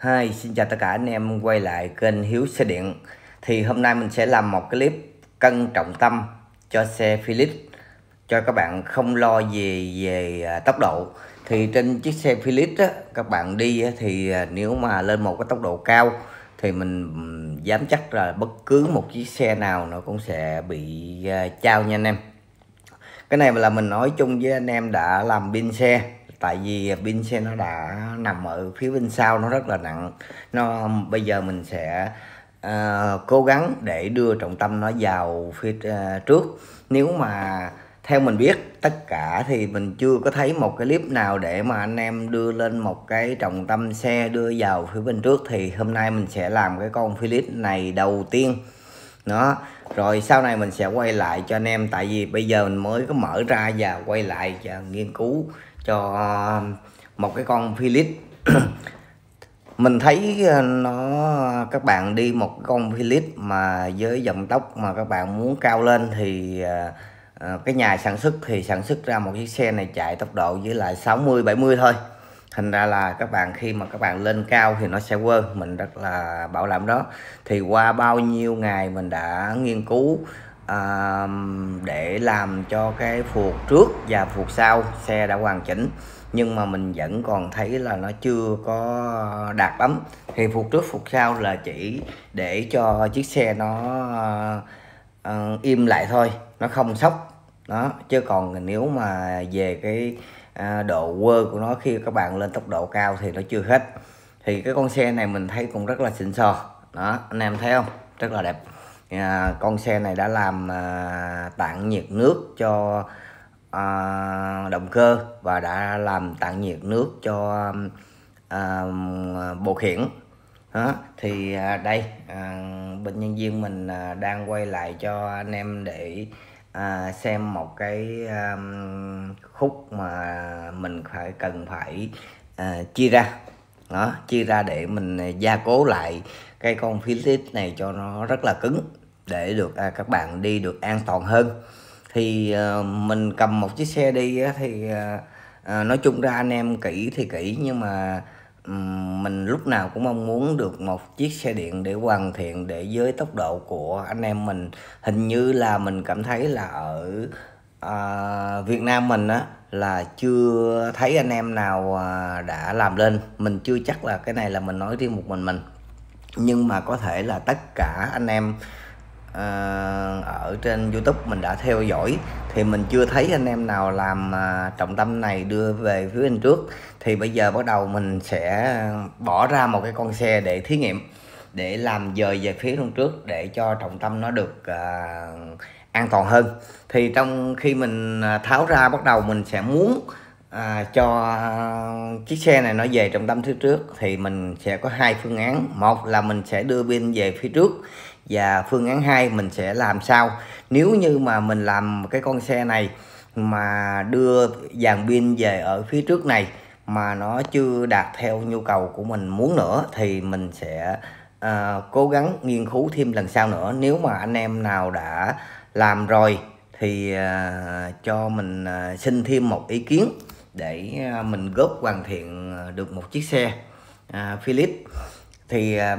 Hi, xin chào tất cả anh em quay lại kênh Hiếu Xe Điện Thì hôm nay mình sẽ làm một clip cân trọng tâm cho xe Philips Cho các bạn không lo về về à, tốc độ Thì trên chiếc xe Philips á, các bạn đi thì à, nếu mà lên một cái tốc độ cao Thì mình dám chắc là bất cứ một chiếc xe nào nó cũng sẽ bị à, trao nha anh em Cái này là mình nói chung với anh em đã làm pin xe tại vì pin xe nó đã nằm ở phía bên sau nó rất là nặng nó bây giờ mình sẽ uh, cố gắng để đưa trọng tâm nó vào phía uh, trước nếu mà theo mình biết tất cả thì mình chưa có thấy một cái clip nào để mà anh em đưa lên một cái trọng tâm xe đưa vào phía bên trước thì hôm nay mình sẽ làm cái con Philip này đầu tiên đó rồi sau này mình sẽ quay lại cho anh em tại vì bây giờ mình mới có mở ra và quay lại và nghiên cứu cho um, một cái con Philip mình thấy ờ, nó các bạn đi một con Philip mà với dòng tóc mà các bạn muốn cao lên thì ờ, ờ, cái nhà sản xuất thì sản xuất ra một chiếc xe này chạy tốc độ với lại 60 70 thôi thành ra là các bạn khi mà các bạn lên cao thì nó sẽ quơ mình rất là bảo đảm đó thì qua bao nhiêu ngày mình đã nghiên cứu à, để làm cho cái phuộc trước và phuộc sau xe đã hoàn chỉnh nhưng mà mình vẫn còn thấy là nó chưa có đạt lắm thì phuộc trước phuộc sau là chỉ để cho chiếc xe nó à, im lại thôi nó không sốc đó chứ còn nếu mà về cái à, độ quơ của nó khi các bạn lên tốc độ cao thì nó chưa hết thì cái con xe này mình thấy cũng rất là xịn sò đó anh em thấy không rất là đẹp à, con xe này đã làm à, tản nhiệt nước cho à, động cơ và đã làm tản nhiệt nước cho à, bộ khiển đó, thì à, đây à, bên nhân viên mình à, đang quay lại cho anh em để à, xem một cái à, khúc mà mình phải cần phải à, chia ra đó chia ra để mình à, gia cố lại cái con Philips này cho nó rất là cứng để được à, các bạn đi được an toàn hơn thì à, mình cầm một chiếc xe đi á, thì à, nói chung ra anh em kỹ thì kỹ nhưng mà mình lúc nào cũng mong muốn được một chiếc xe điện để hoàn thiện để với tốc độ của anh em mình hình như là mình cảm thấy là ở à, Việt Nam mình á là chưa thấy anh em nào à, đã làm lên mình chưa chắc là cái này là mình nói riêng một mình mình nhưng mà có thể là tất cả anh em uh, ở trên YouTube mình đã theo dõi thì mình chưa thấy anh em nào làm uh, trọng tâm này đưa về phía bên trước thì bây giờ bắt đầu mình sẽ bỏ ra một cái con xe để thí nghiệm để làm dời về phía bên trước để cho trọng tâm nó được uh, an toàn hơn thì trong khi mình tháo ra bắt đầu mình sẽ muốn à, cho à, chiếc xe này nó về trọng tâm phía trước thì mình sẽ có hai phương án một là mình sẽ đưa pin về phía trước và phương án 2 mình sẽ làm sao nếu như mà mình làm cái con xe này mà đưa dàn pin về ở phía trước này mà nó chưa đạt theo nhu cầu của mình muốn nữa thì mình sẽ uh, cố gắng nghiên cứu thêm lần sau nữa nếu mà anh em nào đã làm rồi thì uh, cho mình uh, xin thêm một ý kiến để à, mình góp hoàn thiện à, được một chiếc xe à, Philip thì à,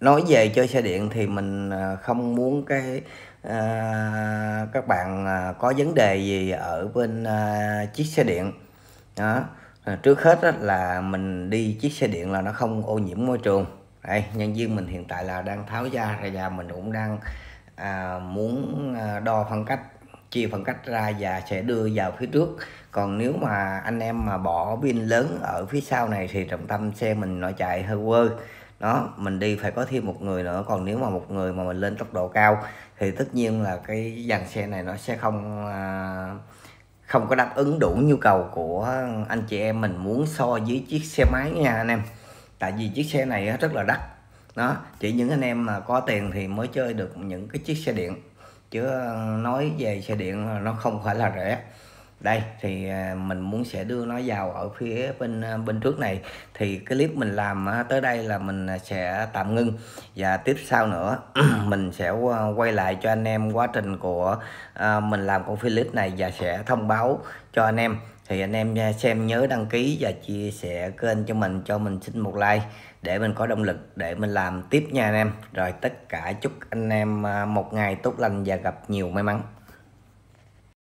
nói về chơi xe điện thì mình à, không muốn cái à, các bạn có vấn đề gì ở bên à, chiếc xe điện đó à, trước hết á, là mình đi chiếc xe điện là nó không ô nhiễm môi trường Đây, nhân viên mình hiện tại là đang tháo da ra mình cũng đang à, muốn đo khoảng cách chia phần cách ra và sẽ đưa vào phía trước còn nếu mà anh em mà bỏ pin lớn ở phía sau này thì trọng tâm xe mình nó chạy hơi quơ đó mình đi phải có thêm một người nữa còn nếu mà một người mà mình lên tốc độ cao thì tất nhiên là cái dàn xe này nó sẽ không à, không có đáp ứng đủ nhu cầu của anh chị em mình muốn so với chiếc xe máy nha anh em tại vì chiếc xe này rất là đắt đó chỉ những anh em mà có tiền thì mới chơi được những cái chiếc xe điện chứ nói về xe điện nó không phải là rẻ đây thì à, mình muốn sẽ đưa nó vào ở phía bên à, bên trước này thì cái clip mình làm à, tới đây là mình sẽ tạm ngưng và tiếp sau nữa mình sẽ quay lại cho anh em quá trình của mình làm con clip này và sẽ thông báo cho anh em thì anh em xem nhớ đăng ký và chia sẻ kênh cho mình cho mình xin một like để mình có động lực để mình làm tiếp nha anh em rồi tất cả chúc anh em một ngày tốt lành và gặp nhiều may mắn